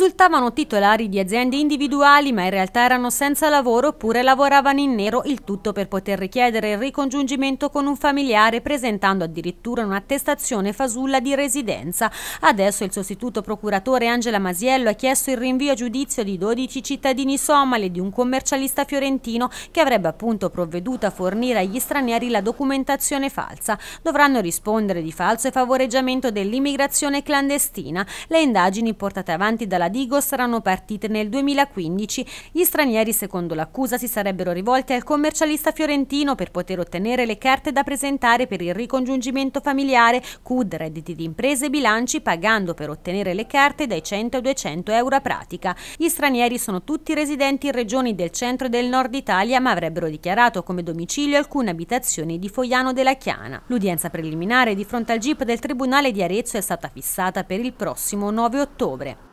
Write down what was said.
risultavano titolari di aziende individuali ma in realtà erano senza lavoro oppure lavoravano in nero il tutto per poter richiedere il ricongiungimento con un familiare presentando addirittura un'attestazione fasulla di residenza. Adesso il sostituto procuratore Angela Masiello ha chiesto il rinvio a giudizio di 12 cittadini somali e di un commercialista fiorentino che avrebbe appunto provveduto a fornire agli stranieri la documentazione falsa. Dovranno rispondere di falso e favoreggiamento dell'immigrazione clandestina. Le indagini portate avanti dalla Ladigo saranno partite nel 2015. Gli stranieri, secondo l'accusa, si sarebbero rivolti al commercialista fiorentino per poter ottenere le carte da presentare per il ricongiungimento familiare, CUD, redditi di imprese e bilanci, pagando per ottenere le carte dai 100 ai 200 euro a pratica. Gli stranieri sono tutti residenti in regioni del centro e del nord Italia, ma avrebbero dichiarato come domicilio alcune abitazioni di Fogliano della Chiana. L'udienza preliminare di fronte al GIP del Tribunale di Arezzo è stata fissata per il prossimo 9 ottobre.